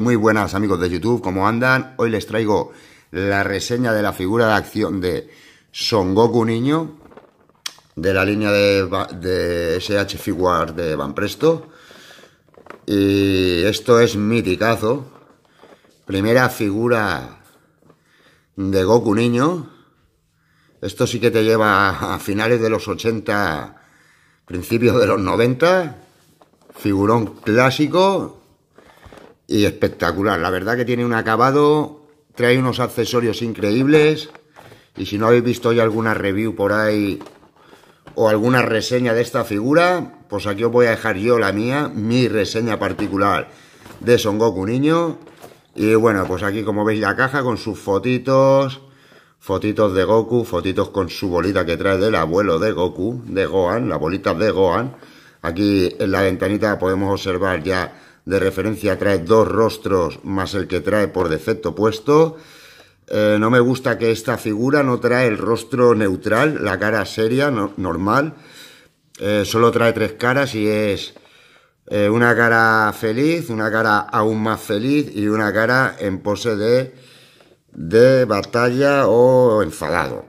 muy buenas amigos de YouTube, ¿cómo andan? Hoy les traigo la reseña de la figura de acción de Son Goku Niño, de la línea de, SH Figuarts de Van Presto. Y esto es miticazo. Primera figura de Goku Niño. Esto sí que te lleva a finales de los 80, principios de los 90. Figurón clásico y espectacular. La verdad que tiene un acabado, trae unos accesorios increíbles y si no habéis visto ya alguna review por ahí o alguna reseña de esta figura, pues aquí os voy a dejar yo la mía, mi reseña particular de Son Goku Niño. Y bueno, pues aquí como veis la caja con sus fotitos, fotitos de Goku, fotitos con su bolita que trae del abuelo de Goku, de Gohan, la bolita de Gohan. Aquí en la ventanita podemos observar ya de referencia trae dos rostros más el que trae por defecto puesto. Eh, no me gusta que esta figura no trae el rostro neutral, la cara seria, normal. Eh, solo trae tres caras y es eh, una cara feliz, una cara aún más feliz y una cara en pose de, de batalla o enfadado.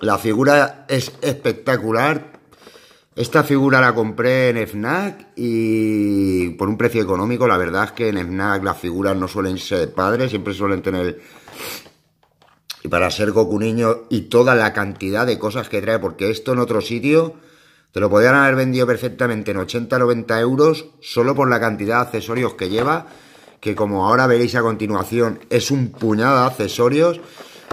La figura es espectacular, esta figura la compré en FNAC y por un precio económico, la verdad es que en FNAC las figuras no suelen ser padres, siempre suelen tener... Y para ser Goku niño y toda la cantidad de cosas que trae, porque esto en otro sitio te lo podrían haber vendido perfectamente en 80-90 euros solo por la cantidad de accesorios que lleva, que como ahora veréis a continuación es un puñado de accesorios.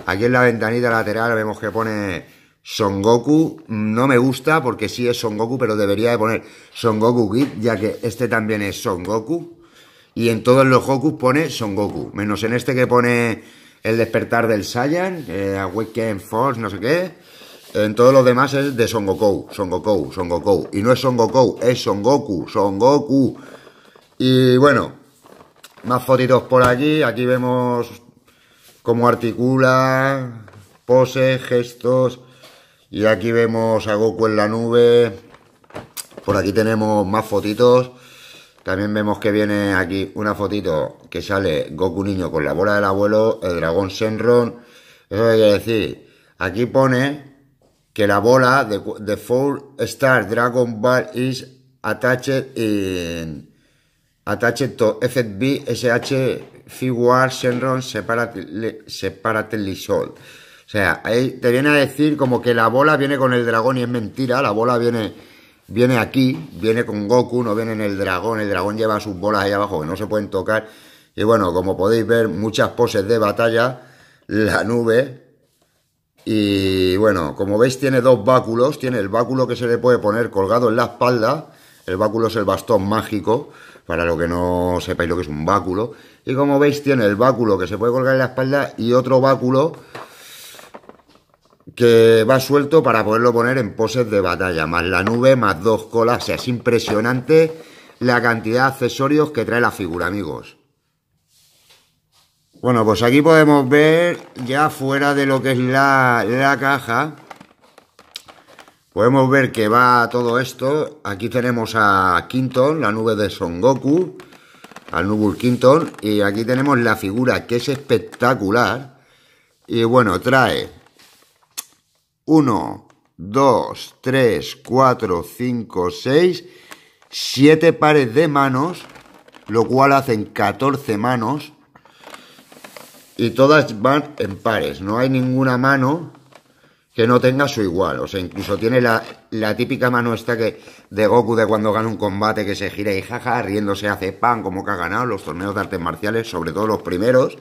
Aquí en la ventanita lateral vemos que pone son Goku no me gusta porque sí es Son Goku, pero debería de poner Son Goku Kid, ya que este también es Son Goku. Y en todos los Goku pone Son Goku, menos en este que pone El despertar del Saiyan, eh, a Force, no sé qué. En todos los demás es de Son Goku, Son Goku, Son Goku. Y no es Son Goku, es Son Goku, Son Goku. Y bueno, más fotitos por allí. Aquí vemos cómo articula, Pose, gestos y aquí vemos a Goku en la nube. Por aquí tenemos más fotitos. También vemos que viene aquí una fotito que sale Goku niño con la bola del abuelo, el dragón Senron. Eso quiere decir, aquí pone que la bola de, Four Star Dragon Ball is attached y attached to FBSH SH Figuar Senron Separately Sold. O sea, ahí te viene a decir como que la bola viene con el dragón y es mentira, la bola viene, viene aquí, viene con Goku, no viene en el dragón, el dragón lleva sus bolas ahí abajo que no se pueden tocar. Y bueno, como podéis ver, muchas poses de batalla, la nube, y bueno, como veis tiene dos báculos, tiene el báculo que se le puede poner colgado en la espalda, el báculo es el bastón mágico, para lo que no sepáis lo que es un báculo, y como veis tiene el báculo que se puede colgar en la espalda y otro báculo que va suelto para poderlo poner en poses de batalla, más la nube, más dos colas, es impresionante la cantidad de accesorios que trae la figura, amigos. Bueno, pues aquí podemos ver, ya fuera de lo que es la, la caja, podemos ver que va todo esto. Aquí tenemos a Quinton, la nube de Son Goku, al Nubul Quinton, y aquí tenemos la figura, que es espectacular. Y bueno, trae 1, 2, 3, 4, 5, 6, 7 pares de manos, lo cual hacen 14 manos y todas van en pares. No hay ninguna mano que no tenga su igual. O sea, incluso tiene la, típica mano esta que de Goku de cuando gana un combate que se gira y jaja, riéndose hace pan como que ha ganado los torneos de artes marciales, sobre todo los primeros.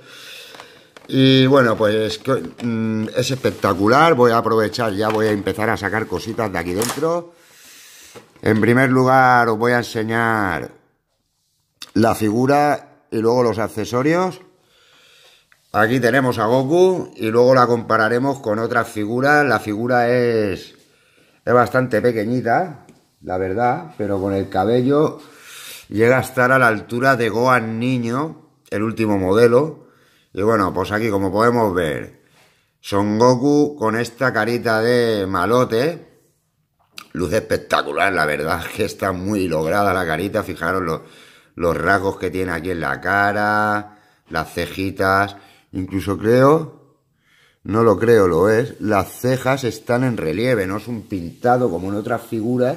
Y bueno, pues mm, es espectacular. Voy a aprovechar, ya voy a empezar a sacar cositas de aquí dentro. En primer lugar, os voy a enseñar la figura y luego los accesorios. Aquí tenemos a Goku y luego la compararemos con otras figuras. La figura es, es bastante pequeñita, la verdad, pero con el cabello llega a estar a la altura de Gohan Niño, el último modelo. Y bueno, pues aquí como podemos ver, Son Goku con esta carita de malote, luz espectacular, la verdad que está muy lograda la carita, fijaros los, los rasgos que tiene aquí en la cara, las cejitas, incluso creo, no lo creo, lo es, las cejas están en relieve, no es un pintado como en otras figuras,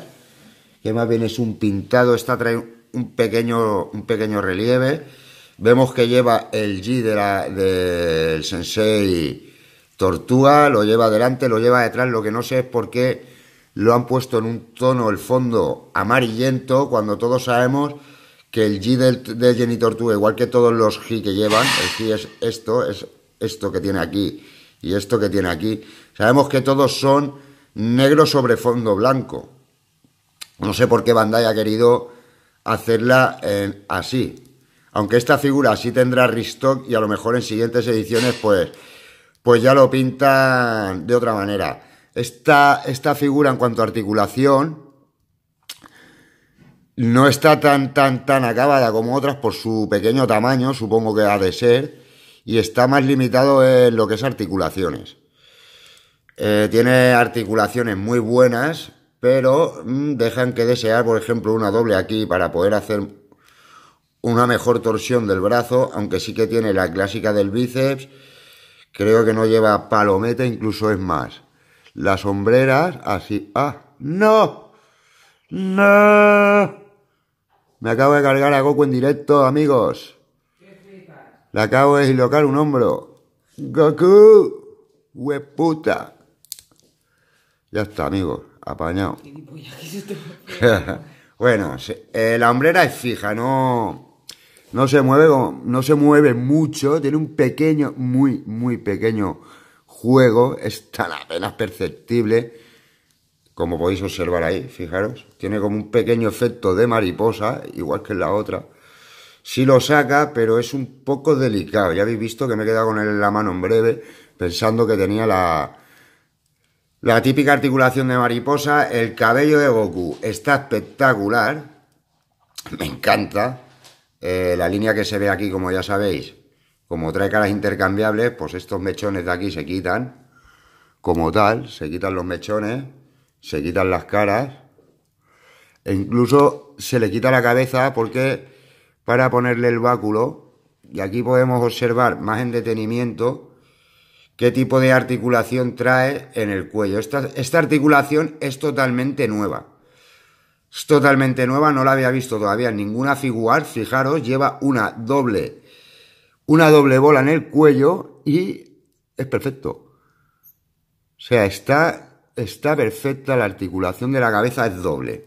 que más bien es un pintado, esta trae un pequeño, un pequeño relieve, Vemos que lleva el G de la, del Sensei Tortuga, lo lleva adelante, lo lleva detrás, lo que no sé es por qué lo han puesto en un tono, el fondo amarillento, cuando todos sabemos que el G del, Jenny Tortuga, igual que todos los G que llevan, el G es esto, es esto que tiene aquí y esto que tiene aquí. Sabemos que todos son negro sobre fondo blanco. No sé por qué Bandai ha querido hacerla eh, así aunque esta figura sí tendrá restock y a lo mejor en siguientes ediciones pues, pues ya lo pintan de otra manera. Esta, esta figura en cuanto a articulación no está tan, tan, tan acabada como otras por su pequeño tamaño, supongo que ha de ser, y está más limitado en lo que es articulaciones. Eh, tiene articulaciones muy buenas, pero mm, dejan que desear, por ejemplo, una doble aquí para poder hacer una mejor torsión del brazo, aunque sí que tiene la clásica del bíceps. Creo que no lleva palometa, incluso es más. Las hombreras, así. ¡Ah! ¡No! ¡No! Me acabo de cargar a Goku en directo, amigos. Le acabo de dislocar un hombro. ¡Goku! ¡Hueputa! Ya está, amigos. Apañado. bueno, eh, la hombrera es fija, no... No se mueve, no se mueve mucho, tiene un pequeño, muy, muy pequeño juego, es tan apenas perceptible, como podéis observar ahí, fijaros. Tiene como un pequeño efecto de mariposa, igual que en la otra. Sí lo saca, pero es un poco delicado. Ya habéis visto que me he quedado con él en la mano en breve, pensando que tenía la, la típica articulación de mariposa. El cabello de Goku está espectacular, me encanta. Eh, la línea que se ve aquí, como ya sabéis, como trae caras intercambiables, pues estos mechones de aquí se quitan, como tal, se quitan los mechones, se quitan las caras, e incluso se le quita la cabeza porque para ponerle el báculo, y aquí podemos observar más en detenimiento qué tipo de articulación trae en el cuello. esta articulación es totalmente nueva. Es totalmente nueva, no la había visto todavía ninguna figuar. Fijaros, lleva una doble, una doble bola en el cuello y es perfecto. O sea, está, está perfecta la articulación de la cabeza, es doble.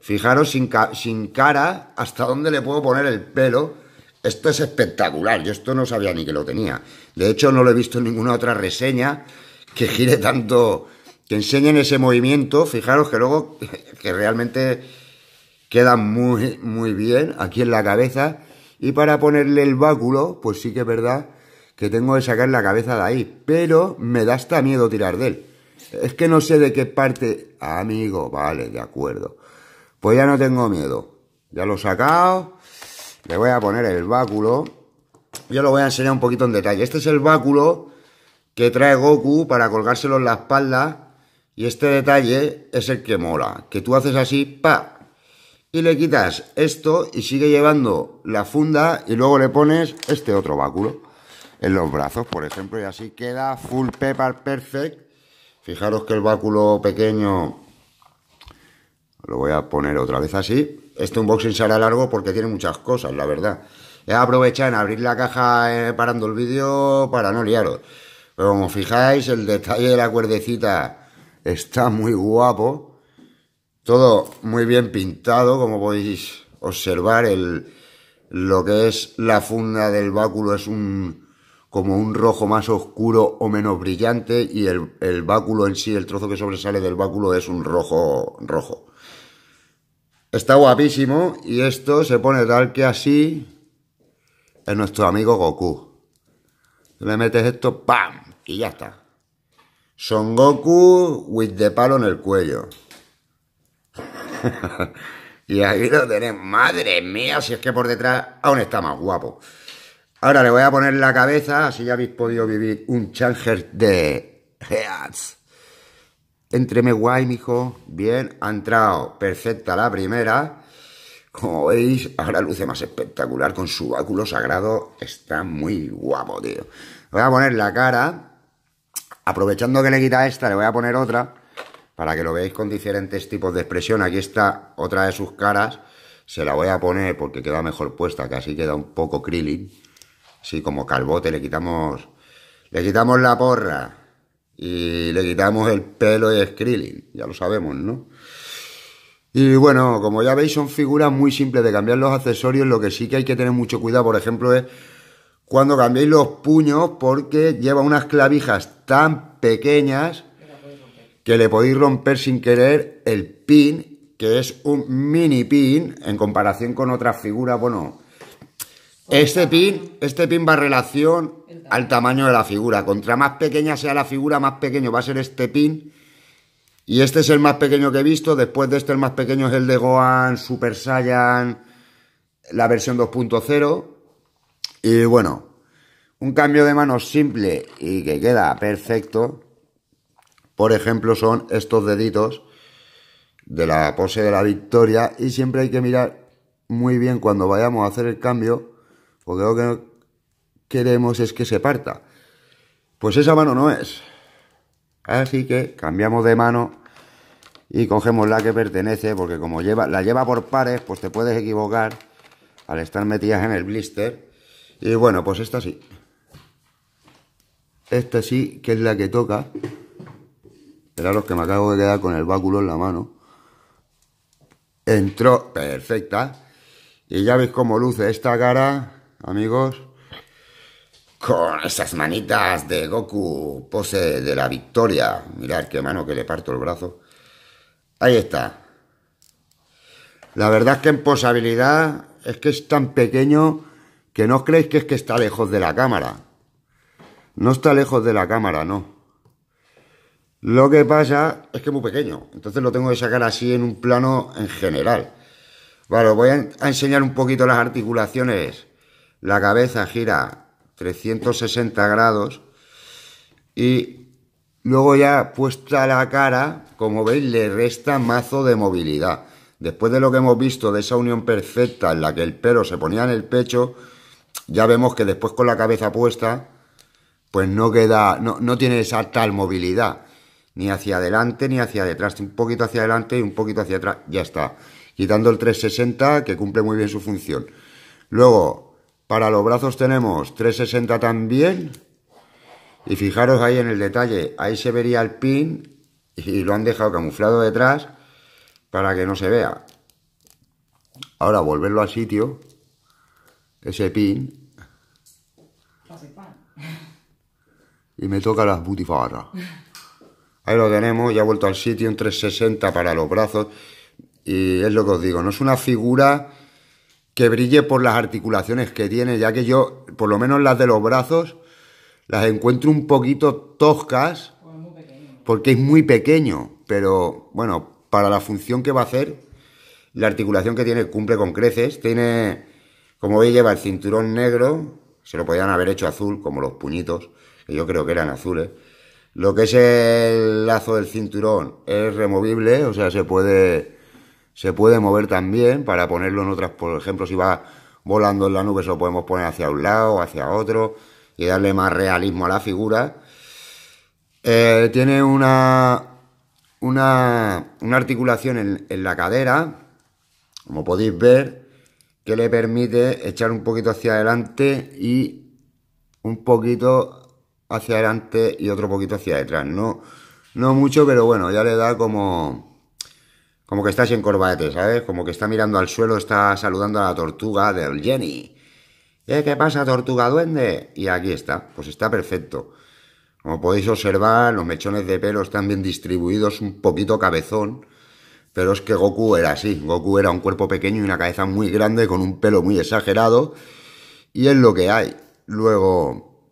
Fijaros, sin, sin cara, hasta dónde le puedo poner el pelo. Esto es espectacular, yo esto no sabía ni que lo tenía. De hecho, no lo he visto en ninguna otra reseña que gire tanto que enseñen ese movimiento, fijaros que luego, que realmente queda muy, muy bien aquí en la cabeza. Y para ponerle el báculo, pues sí que es verdad que tengo que sacar la cabeza de ahí. Pero me da hasta miedo tirar de él. Es que no sé de qué parte... amigo, vale, de acuerdo. Pues ya no tengo miedo. Ya lo he sacado. Le voy a poner el báculo. Yo lo voy a enseñar un poquito en detalle. Este es el báculo que trae Goku para colgárselo en la espalda y este detalle es el que mola, que tú haces así, pa, y le quitas esto y sigue llevando la funda y luego le pones este otro báculo en los brazos, por ejemplo, y así queda full paper perfect. Fijaros que el báculo pequeño lo voy a poner otra vez así. Este unboxing será largo porque tiene muchas cosas, la verdad. He aprovechado en abrir la caja eh, parando el vídeo para no liaros. Pero como fijáis, el detalle de la cuerdecita está muy guapo, todo muy bien pintado, como podéis observar, el, lo que es la funda del báculo es un como un rojo más oscuro o menos brillante y el, el báculo en sí, el trozo que sobresale del báculo es un rojo rojo. Está guapísimo y esto se pone tal que así en nuestro amigo Goku. Le metes esto, ¡pam! Y ya está. Son Goku with the palo en el cuello. y ahí lo tenéis. Madre mía, si es que por detrás aún está más guapo. Ahora le voy a poner la cabeza, Así ya habéis podido vivir un changer de Heads. Entreme guay, mijo. Bien, ha entrado perfecta la primera. Como veis, ahora luce más espectacular con su báculo sagrado. Está muy guapo, tío. Voy a poner la cara. Aprovechando que le quita esta, le voy a poner otra para que lo veáis con diferentes tipos de expresión. Aquí está otra de sus caras. Se la voy a poner porque queda mejor puesta, que así queda un poco krillin. Así como calvote, le quitamos, le quitamos la porra y le quitamos el pelo y el krillin. Ya lo sabemos, ¿no? Y bueno, como ya veis, son figuras muy simples de cambiar los accesorios. Lo que sí que hay que tener mucho cuidado, por ejemplo, es cuando cambiéis los puños porque lleva unas clavijas tan pequeñas que le podéis romper sin querer el pin, que es un mini pin en comparación con otras figuras. Bueno, este pin, este pin va en relación al tamaño de la figura. Contra más pequeña sea la figura, más pequeño va a ser este pin. Y este es el más pequeño que he visto. Después de este, el más pequeño es el de Gohan Super Saiyan, la versión 2.0. Y bueno, un cambio de manos simple y que queda perfecto, por ejemplo, son estos deditos de la pose de la victoria y siempre hay que mirar muy bien cuando vayamos a hacer el cambio, porque lo que queremos es que se parta. Pues esa mano no es. Así que cambiamos de mano y cogemos la que pertenece, porque como lleva, la lleva por pares, pues te puedes equivocar al estar metidas en el blister. Y bueno, pues esta sí. Esta sí, que es la que toca. los que me acabo de quedar con el báculo en la mano. Entró perfecta. Y ya veis cómo luce esta cara, amigos. Con esas manitas de Goku, pose de la victoria. Mirad qué mano que le parto el brazo. Ahí está. La verdad es que en posabilidad es que es tan pequeño que no os creéis que es que está lejos de la cámara. No está lejos de la cámara, no. Lo que pasa es que es muy pequeño. Entonces lo tengo que sacar así en un plano en general. Vale, os voy a enseñar un poquito las articulaciones. La cabeza gira 360 grados y luego ya puesta la cara, como veis, le resta mazo de movilidad. Después de lo que hemos visto de esa unión perfecta en la que el pelo se ponía en el pecho, ya vemos que después con la cabeza puesta, pues no queda, no, tiene esa tal movilidad, ni hacia adelante ni hacia detrás, un poquito hacia adelante y un poquito hacia atrás, ya está. Quitando el 360 que cumple muy bien su función. Luego, para los brazos tenemos 360 también. Y fijaros ahí en el detalle, ahí se vería el pin y lo han dejado camuflado detrás para que no se vea. Ahora volverlo al sitio ese pin. Y me toca las butifarras. Ahí lo tenemos, ya ha vuelto al sitio, un 360 para los brazos. Y es lo que os digo, no es una figura que brille por las articulaciones que tiene, ya que yo, por lo menos las de los brazos, las encuentro un poquito toscas, porque es muy pequeño, pero bueno, para la función que va a hacer, la articulación que tiene cumple con creces, tiene como veis lleva el cinturón negro, se lo podían haber hecho azul, como los puñitos, que yo creo que eran azules. Lo que es el lazo del cinturón es removible, o sea, se puede, se puede mover también para ponerlo en otras, por ejemplo, si va volando en la nube, se lo podemos poner hacia un lado, o hacia otro, y darle más realismo a la figura. Eh, tiene una, una, articulación en la cadera, como podéis ver, que le permite echar un poquito hacia adelante y un poquito hacia adelante y otro poquito hacia detrás. No, no mucho, pero bueno, ya le da como como que está en corbate, ¿sabes? Como que está mirando al suelo, está saludando a la tortuga del Jenny. ¿Eh, ¿Qué pasa, tortuga duende? Y aquí está, pues está perfecto. Como podéis observar, los mechones de pelo están bien distribuidos, un poquito cabezón. Pero es que Goku era así. Goku era un cuerpo pequeño y una cabeza muy grande con un pelo muy exagerado. Y es lo que hay. Luego,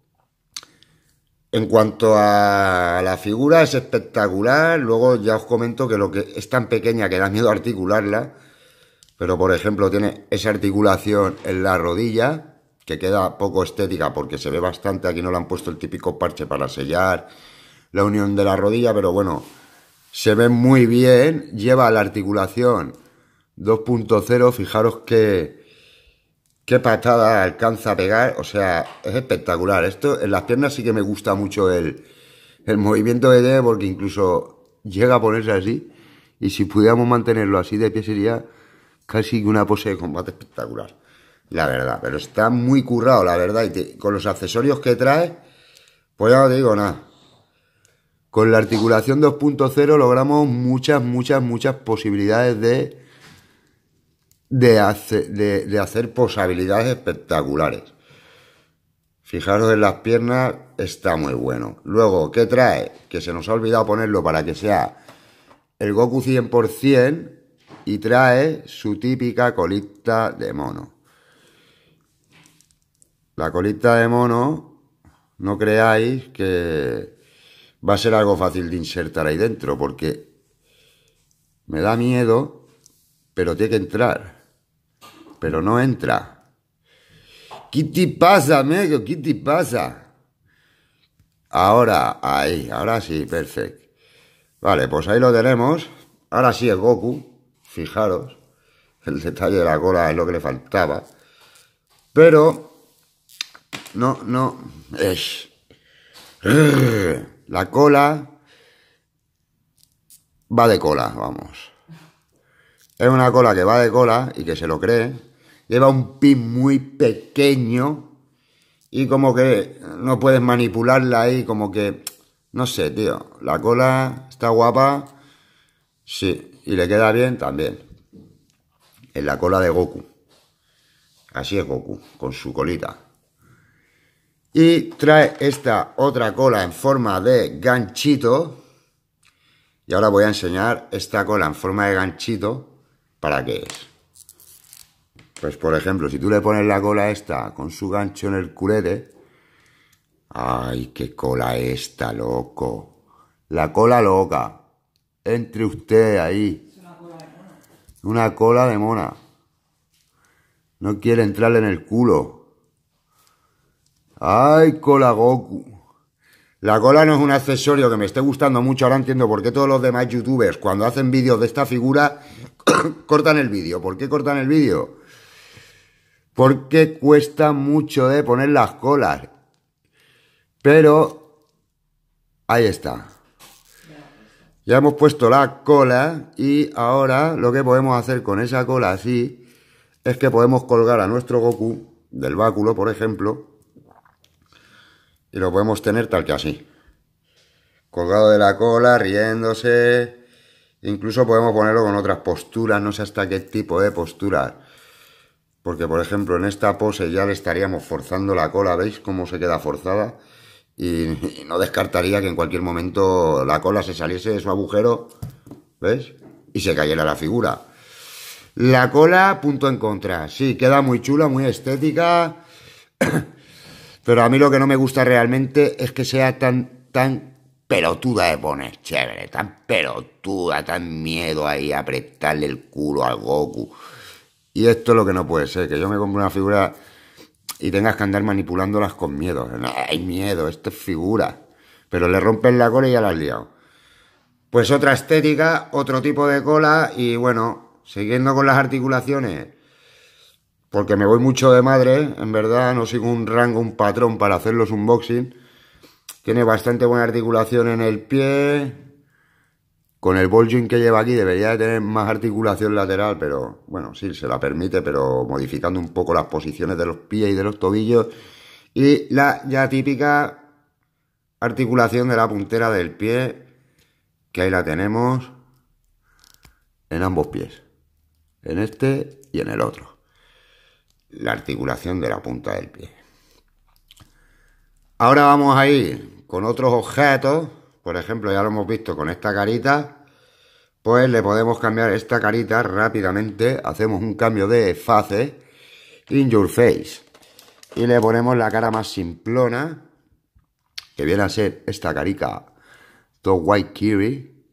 en cuanto a la figura, es espectacular. Luego ya os comento que lo que es tan pequeña que da miedo articularla. Pero por ejemplo, tiene esa articulación en la rodilla, que queda poco estética porque se ve bastante. Aquí no le han puesto el típico parche para sellar la unión de la rodilla, pero bueno, se ve muy bien, lleva la articulación 2.0, fijaros qué, qué patada alcanza a pegar, o sea, es espectacular. Esto en las piernas sí que me gusta mucho el, el movimiento de tiene porque incluso llega a ponerse así y si pudiéramos mantenerlo así de pie sería casi una pose de combate espectacular. La verdad, pero está muy currado, la verdad, y con los accesorios que trae, pues ya no te digo nada. Con la articulación 2.0 logramos muchas, muchas, muchas posibilidades de, de, de, hacer posibilidades espectaculares. Fijaros en las piernas, está muy bueno. Luego, ¿qué trae? Que se nos ha olvidado ponerlo para que sea el Goku 100% y trae su típica colita de mono. La colita de mono, no creáis que va a ser algo fácil de insertar ahí dentro, porque me da miedo, pero tiene que entrar. Pero no entra. Kitty pasa, amigo? Kitty pasa? Ahora, ahí, ahora sí, perfecto. Vale, pues ahí lo tenemos. Ahora sí es Goku, fijaros. El detalle de la cola es lo que le faltaba. Pero, no, no, es... La cola va de cola, vamos. Es una cola que va de cola y que se lo cree. Lleva un pin muy pequeño y como que no puedes manipularla ahí, como que, no sé, tío, la cola está guapa, sí, y le queda bien también. En la cola de Goku. Así es Goku, con su colita. Y trae esta otra cola en forma de ganchito. Y ahora voy a enseñar esta cola en forma de ganchito para qué es. Pues por ejemplo, si tú le pones la cola esta con su gancho en el culete... ¡Ay, qué cola esta, loco! La cola loca. Entre usted ahí. Una cola de mona. Una cola de mona. No quiere entrarle en el culo. Ay, cola Goku. La cola no es un accesorio que me esté gustando mucho, ahora entiendo por qué todos los demás youtubers cuando hacen vídeos de esta figura cortan el vídeo. ¿Por qué cortan el vídeo? Porque cuesta mucho de eh, poner las colas. Pero ahí está. Ya hemos puesto la cola y ahora lo que podemos hacer con esa cola así es que podemos colgar a nuestro Goku del báculo, por ejemplo, y lo podemos tener tal que así. Colgado de la cola, riéndose. Incluso podemos ponerlo con otras posturas, no sé hasta qué tipo de posturas. Porque, por ejemplo, en esta pose ya le estaríamos forzando la cola, ¿veis cómo se queda forzada? Y, no descartaría que en cualquier momento la cola se saliese de su agujero, ¿veis? Y se cayera la figura. La cola, punto en contra. Sí, queda muy chula, muy estética. Pero a mí lo que no me gusta realmente es que sea tan, tan pelotuda de poner, chévere, tan pelotuda, tan miedo ahí a apretarle el culo al Goku. Y esto es lo que no puede ser, que yo me compre una figura y tengas que andar manipulándolas con miedo. hay miedo, esto es figura. Pero le rompen la cola y ya la has liado. Pues otra estética, otro tipo de cola y bueno, siguiendo con las articulaciones porque me voy mucho de madre, en verdad, no sigo un rango, un patrón para hacer los unboxing. Tiene bastante buena articulación en el pie. Con el ball que lleva aquí debería de tener más articulación lateral, pero bueno, sí, se la permite, pero modificando un poco las posiciones de los pies y de los tobillos. Y la ya típica articulación de la puntera del pie, que ahí la tenemos en ambos pies, en este y en el otro la articulación de la punta del pie. Ahora vamos a ir con otros objetos, por ejemplo, ya lo hemos visto con esta carita, pues le podemos cambiar esta carita rápidamente, hacemos un cambio de fase in your face, y le ponemos la cara más simplona, que viene a ser esta carita to white kiri,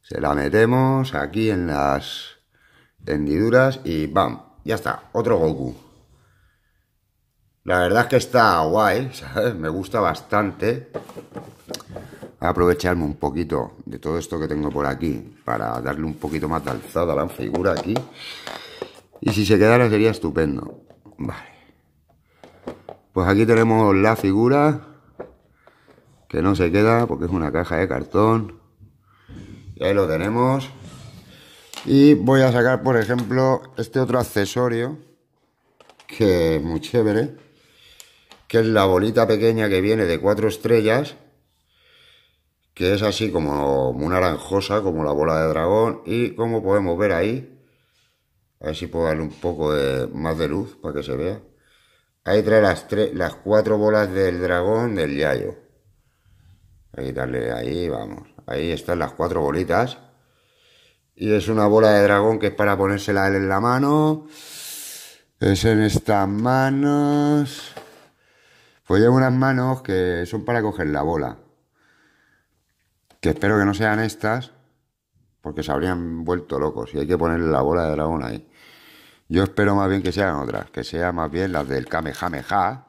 se la metemos aquí en las Tendiduras y ¡bam! Ya está, otro Goku. La verdad es que está guay, ¿sabes? Me gusta bastante. A aprovecharme un poquito de todo esto que tengo por aquí para darle un poquito más de alzada a la figura aquí. Y si se quedara sería estupendo. Vale. Pues aquí tenemos la figura que no se queda porque es una caja de cartón. Y ahí lo tenemos. Y voy a sacar, por ejemplo, este otro accesorio, que es muy chévere, que es la bolita pequeña que viene de cuatro estrellas, que es así como una naranjosa, como la bola de dragón, y como podemos ver ahí, a ver si puedo darle un poco más de luz para que se vea, ahí trae las, las cuatro bolas del dragón del yayo. Hay darle ahí, vamos, ahí están las cuatro bolitas, y es una bola de dragón que es para ponérsela él en la mano. Es en estas manos. Pues llevo unas manos que son para coger la bola. Que espero que no sean estas, porque se habrían vuelto locos y hay que ponerle la bola de dragón ahí. Yo espero más bien que sean otras, que sean más bien las del Kamehameha.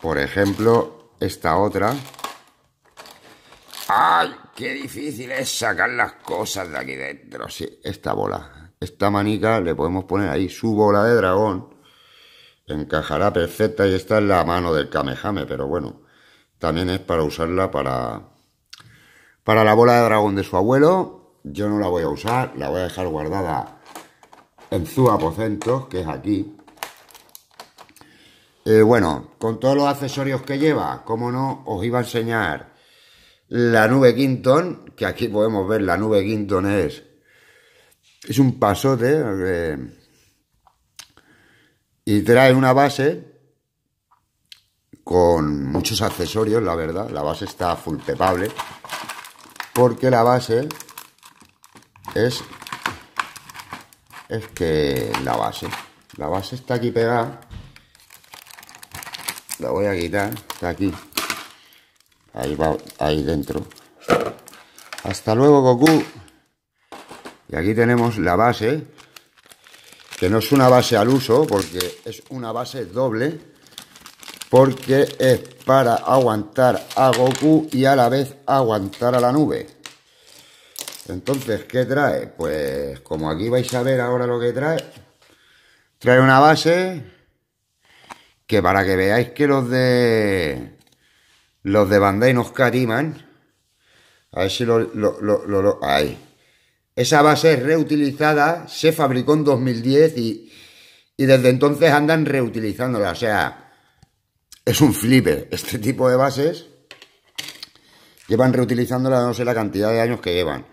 Por ejemplo, esta otra, ¡Ay! ¡Qué difícil es sacar las cosas de aquí dentro! Sí, esta bola. Esta manica le podemos poner ahí su bola de dragón. Encajará perfecta y está en la mano del Kamehame, pero bueno, también es para usarla para, para la bola de dragón de su abuelo. Yo no la voy a usar, la voy a dejar guardada en su aposento que es aquí. Eh, bueno, con todos los accesorios que lleva, como no, os iba a enseñar la nube Quinton, que aquí podemos ver, la nube Quinton es, es un pasote eh, y trae una base con muchos accesorios, la verdad. La base está full pepable porque la base es es que la base la base está aquí pegada la voy a quitar está aquí Ahí va, ahí dentro. Hasta luego, Goku. Y aquí tenemos la base, que no es una base al uso, porque es una base doble, porque es para aguantar a Goku y a la vez aguantar a la nube. Entonces, ¿qué trae? Pues como aquí vais a ver ahora lo que trae, trae una base que para que veáis que los de los de Bandai nos cariman. A ver si lo, lo, ahí. Esa base es reutilizada, se fabricó en 2010 y, y desde entonces andan reutilizándola. O sea, es un flipper. Este tipo de bases llevan reutilizándola no sé la cantidad de años que llevan.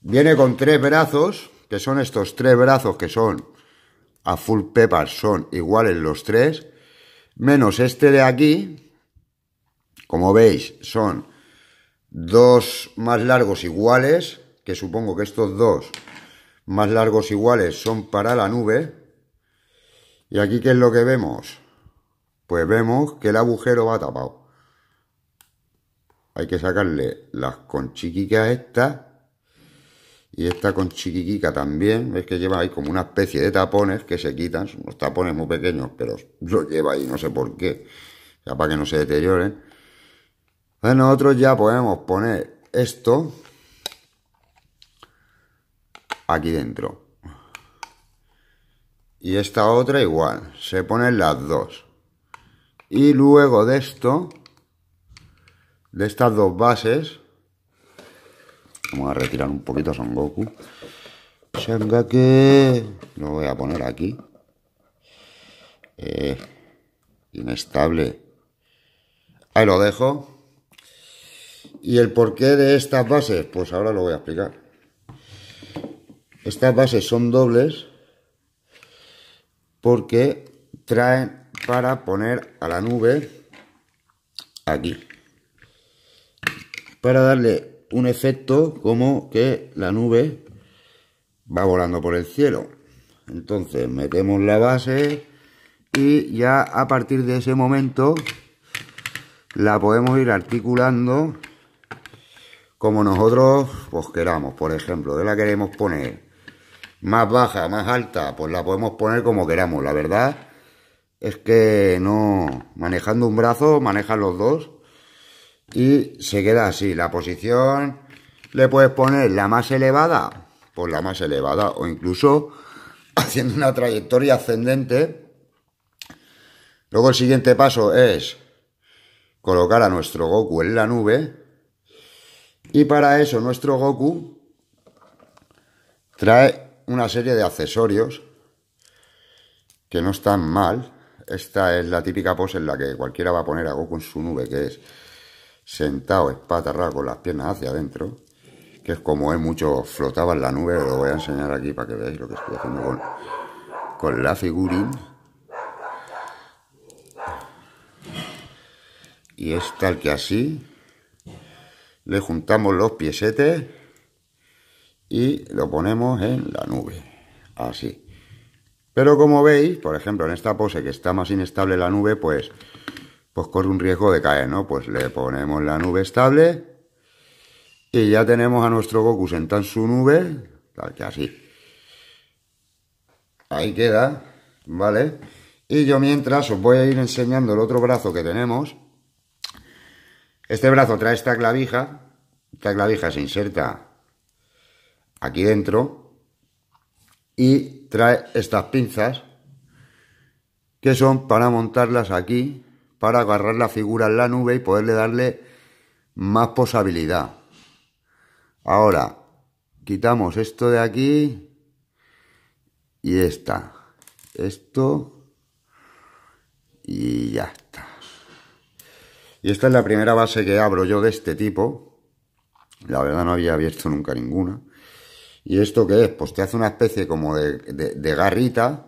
Viene con tres brazos, que son estos tres brazos que son a full pepper, son iguales los tres, menos este de aquí, como veis, son dos más largos iguales, que supongo que estos dos más largos iguales son para la nube. Y aquí, ¿qué es lo que vemos? Pues vemos que el agujero va tapado. Hay que sacarle las conchiquicas esta y esta con también, ¿Veis que lleva ahí como una especie de tapones que se quitan, son unos tapones muy pequeños, pero lo lleva ahí, no sé por qué, ya para que no se deterioren. Entonces nosotros ya podemos poner esto aquí dentro. Y esta otra igual. Se ponen las dos. Y luego de esto, de estas dos bases, vamos a retirar un poquito a Son Goku. que lo voy a poner aquí. Eh, inestable. Ahí lo dejo. ¿Y el porqué de estas bases? Pues ahora lo voy a explicar. Estas bases son dobles porque traen para poner a la nube aquí. Para darle un efecto como que la nube va volando por el cielo. Entonces metemos la base y ya a partir de ese momento la podemos ir articulando como nosotros pues queramos. Por ejemplo, de la queremos poner más baja, más alta, pues la podemos poner como queramos. La verdad es que no manejando un brazo, manejan los dos y se queda así. La posición le puedes poner la más elevada, pues la más elevada o incluso haciendo una trayectoria ascendente. Luego el siguiente paso es colocar a nuestro Goku en la nube y para eso nuestro Goku trae una serie de accesorios que no están mal. Esta es la típica pose en la que cualquiera va a poner a Goku en su nube, que es sentado, espatarrado, con las piernas hacia adentro, que es como es mucho flotaba en la nube, os lo voy a enseñar aquí para que veáis lo que estoy haciendo con, con la figurín. Y es tal que así, le juntamos los piesetes y lo ponemos en la nube, así. Pero como veis, por ejemplo, en esta pose que está más inestable la nube, pues, pues corre un riesgo de caer, ¿no? Pues le ponemos la nube estable y ya tenemos a nuestro Goku sentado en su nube, tal que así. Ahí queda, ¿vale? Y yo mientras os voy a ir enseñando el otro brazo que tenemos, este brazo trae esta clavija, esta clavija se inserta aquí dentro y trae estas pinzas que son para montarlas aquí, para agarrar la figura en la nube y poderle darle más posabilidad. Ahora, quitamos esto de aquí y esta. Esto y ya y esta es la primera base que abro yo de este tipo. La verdad no había abierto nunca ninguna. ¿Y esto qué es? Pues te hace una especie como de, garrita.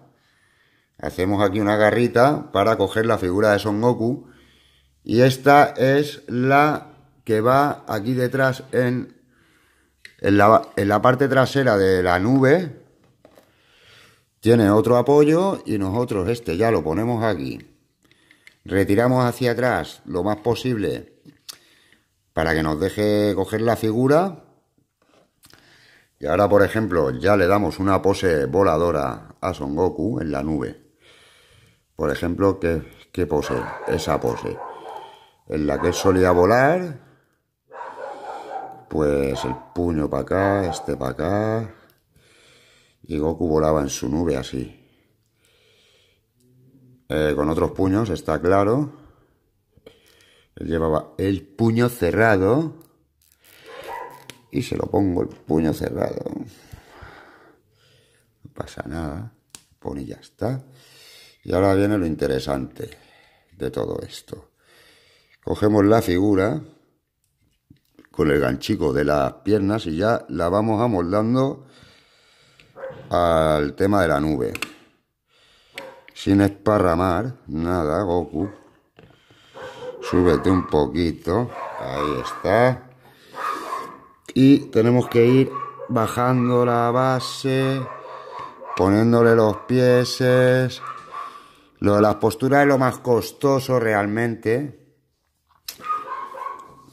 Hacemos aquí una garrita para coger la figura de Son Goku. Y esta es la que va aquí detrás en, en la parte trasera de la nube. Tiene otro apoyo y nosotros este ya lo ponemos aquí. Retiramos hacia atrás lo más posible para que nos deje coger la figura. Y ahora, por ejemplo, ya le damos una pose voladora a Son Goku en la nube. Por ejemplo, ¿qué, pose? Esa pose. En la que solía volar. Pues el puño para acá, este para acá. Y Goku volaba en su nube así. Eh, con otros puños, está claro. llevaba el puño cerrado. Y se lo pongo el puño cerrado. No pasa nada. Pone y ya está. Y ahora viene lo interesante de todo esto. Cogemos la figura con el ganchico de las piernas y ya la vamos amoldando al tema de la nube sin esparramar nada, Goku. Súbete un poquito, ahí está. Y tenemos que ir bajando la base, poniéndole los pies. Lo de las posturas es lo más costoso realmente.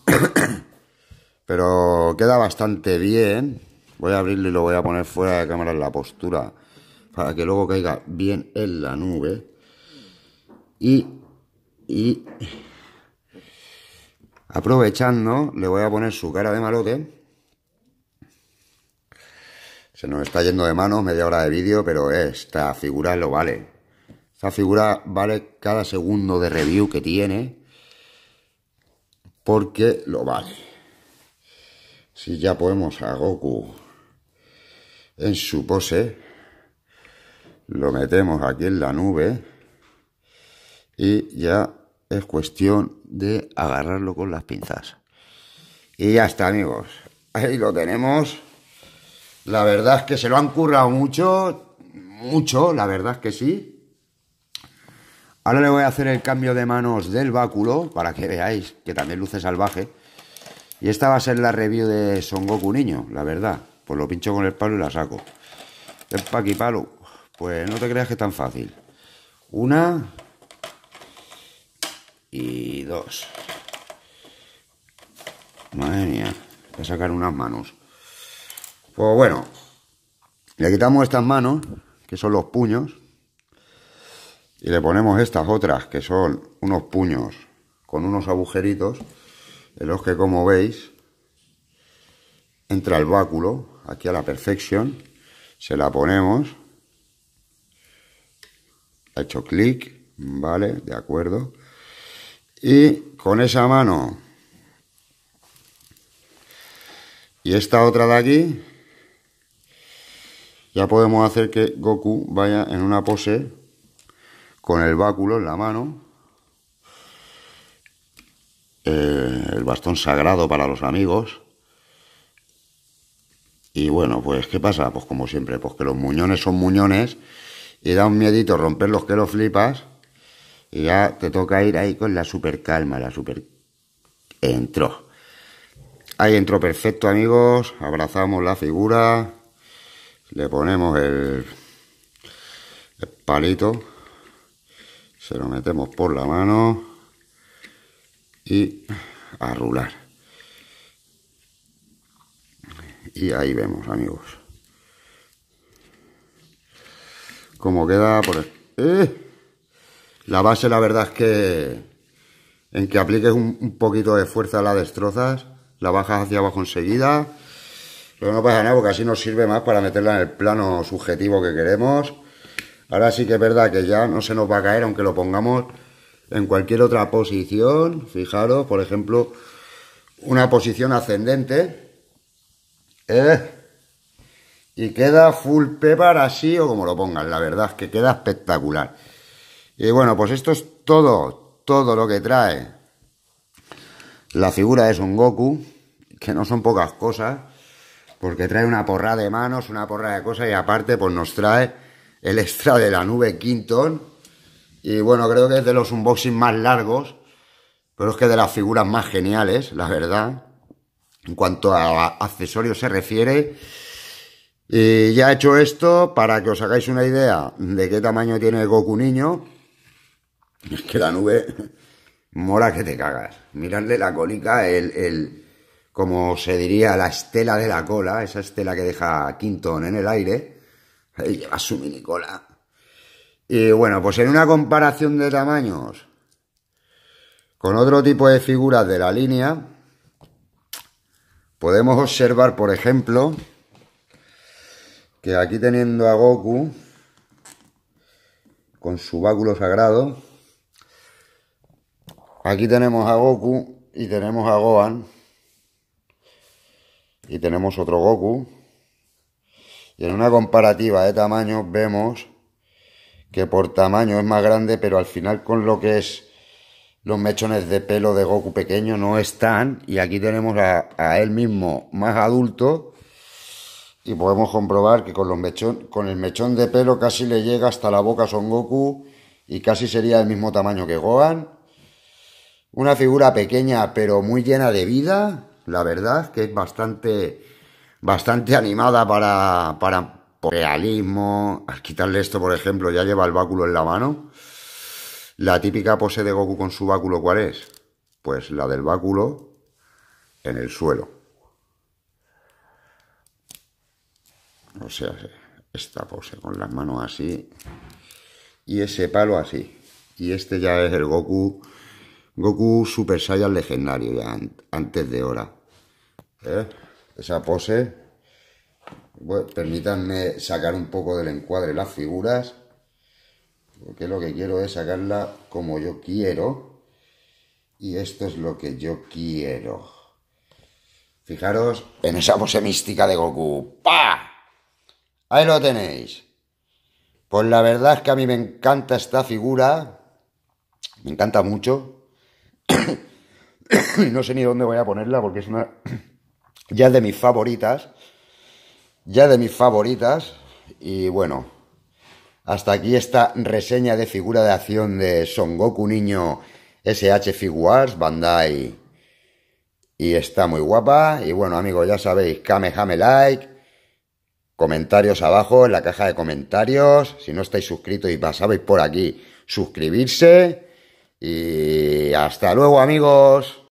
Pero queda bastante bien. Voy a abrirlo y lo voy a poner fuera de cámara en la postura para que luego caiga bien en la nube y, y aprovechando le voy a poner su cara de malote se nos está yendo de mano media hora de vídeo pero esta figura lo vale esta figura vale cada segundo de review que tiene porque lo vale si ya podemos a Goku en su pose lo metemos aquí en la nube y ya es cuestión de agarrarlo con las pinzas. Y ya está, amigos. Ahí lo tenemos. La verdad es que se lo han currado mucho, mucho, la verdad es que sí. Ahora le voy a hacer el cambio de manos del báculo para que veáis que también luce salvaje. Y esta va a ser la review de Son Goku Niño, la verdad. Pues lo pincho con el palo y la saco. El paquipalo pues no te creas que es tan fácil. Una y dos. Madre mía, voy a sacar unas manos. Pues bueno, le quitamos estas manos, que son los puños, y le ponemos estas otras, que son unos puños con unos agujeritos, en los que como veis, entra el báculo, aquí a la perfección, se la ponemos hecho clic, ¿vale? De acuerdo. Y con esa mano y esta otra de aquí, ya podemos hacer que Goku vaya en una pose con el báculo en la mano, eh, el bastón sagrado para los amigos. Y bueno, pues ¿qué pasa? Pues como siempre, pues que los muñones son muñones y da un miedito romper los que lo flipas y ya te toca ir ahí con la super calma, la super... Entró. Ahí entró perfecto, amigos. Abrazamos la figura. Le ponemos el, el palito. Se lo metemos por la mano. Y a rular. Y ahí vemos, amigos. como queda por pues, eh, La base, la verdad es que en que apliques un, poquito de fuerza la destrozas, la bajas hacia abajo enseguida. Pero no pasa nada porque así nos sirve más para meterla en el plano subjetivo que queremos. Ahora sí que es verdad que ya no se nos va a caer aunque lo pongamos en cualquier otra posición. Fijaros, por ejemplo, una posición ascendente. Eh, y queda full pepper así o como lo pongan, la verdad que queda espectacular. Y bueno, pues esto es todo, todo lo que trae. La figura de un Goku, que no son pocas cosas, porque trae una porra de manos, una porra de cosas y aparte pues nos trae el extra de la nube Quinton. Y bueno, creo que es de los unboxings más largos, pero es que de las figuras más geniales, la verdad. En cuanto a accesorios se refiere, y ya he hecho esto para que os hagáis una idea de qué tamaño tiene Goku niño. Es que la nube mora que te cagas. Miradle la colica, el, el, como se diría, la estela de la cola, esa estela que deja Quinton en el aire. Ahí lleva su mini cola. Y bueno, pues en una comparación de tamaños con otro tipo de figuras de la línea, podemos observar, por ejemplo, que aquí teniendo a Goku con su báculo sagrado, aquí tenemos a Goku y tenemos a Gohan y tenemos otro Goku. Y en una comparativa de tamaño vemos que por tamaño es más grande, pero al final con lo que es los mechones de pelo de Goku pequeño no están. Y aquí tenemos a, a él mismo más adulto y podemos comprobar que con, los mechón, con el mechón de pelo casi le llega hasta la boca a Son Goku y casi sería del mismo tamaño que Gohan. Una figura pequeña pero muy llena de vida, la verdad, que es bastante, bastante animada para, para realismo. Al quitarle esto, por ejemplo, ya lleva el báculo en la mano. La típica pose de Goku con su báculo, ¿cuál es? Pues la del báculo en el suelo. O sea, esta pose con las manos así y ese palo así. Y este ya es el Goku, Goku Super Saiyan legendario, antes de hora. ¿Eh? Esa pose. permítanme sacar un poco del encuadre las figuras. Porque lo que quiero es sacarla como yo quiero. Y esto es lo que yo quiero. Fijaros en esa pose mística de Goku. ¡Pah! Ahí lo tenéis. Pues la verdad es que a mí me encanta esta figura. Me encanta mucho. no sé ni dónde voy a ponerla porque es una... ya de mis favoritas. Ya de mis favoritas. Y bueno, hasta aquí esta reseña de figura de acción de Son Goku Niño SH Figuarts Bandai. Y está muy guapa. Y bueno, amigos, ya sabéis, Kamehame Like comentarios abajo en la caja de comentarios. Si no estáis suscritos y pasabais por aquí, suscribirse. Y hasta luego amigos.